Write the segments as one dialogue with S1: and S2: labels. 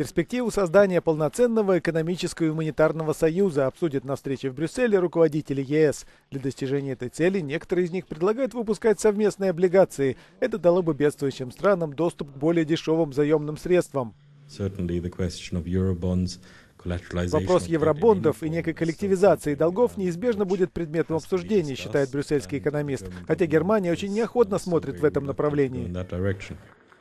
S1: Перспективу создания полноценного экономического и гуманитарного союза обсудят на встрече в Брюсселе руководители ЕС. Для достижения этой цели некоторые из них предлагают выпускать совместные облигации. Это дало бы бедствующим странам доступ к более дешевым заемным средствам.
S2: Вопрос
S1: евробондов и некой коллективизации долгов неизбежно будет предметом обсуждения, считает брюссельский экономист, хотя Германия очень неохотно смотрит в этом направлении.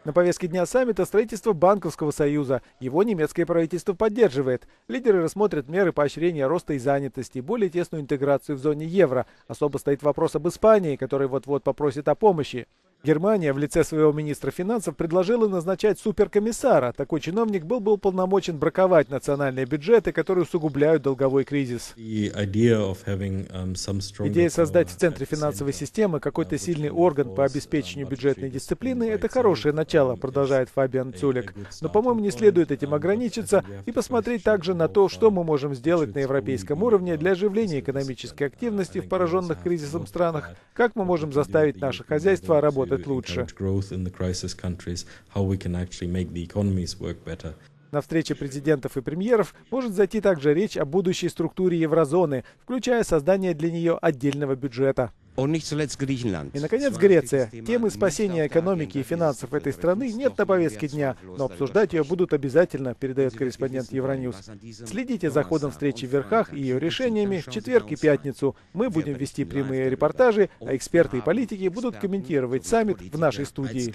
S1: На повестке дня саммита строительство банковского союза. Его немецкое правительство поддерживает. Лидеры рассмотрят меры поощрения роста и занятости, более тесную интеграцию в зоне евро. Особо стоит вопрос об Испании, который вот-вот попросит о помощи. Германия в лице своего министра финансов предложила назначать суперкомиссара. Такой чиновник был бы уполномочен браковать национальные бюджеты, которые усугубляют долговой кризис.
S2: Um, Идея
S1: создать в центре финансовой системы какой-то сильный орган по um, обеспечению бюджетной дисциплины – это хорошее начало, продолжает Фабиан Цулик. Но, по-моему, не следует этим ограничиться и посмотреть также на то, um, что мы можем сделать на европейском уровне uh, для оживления uh, экономической активности в пораженных uh, кризисом странах, как мы можем заставить наше хозяйство работать работать лучше. На встрече президентов и премьеров может зайти также речь о будущей структуре еврозоны, включая создание для нее отдельного бюджета. И, наконец, Греция. Темы спасения экономики и финансов этой страны нет на повестке дня, но обсуждать ее будут обязательно, передает корреспондент Евроньюз. Следите за ходом встречи в Верхах и ее решениями в четверг и пятницу. Мы будем вести прямые репортажи, а эксперты и политики будут комментировать саммит в нашей студии.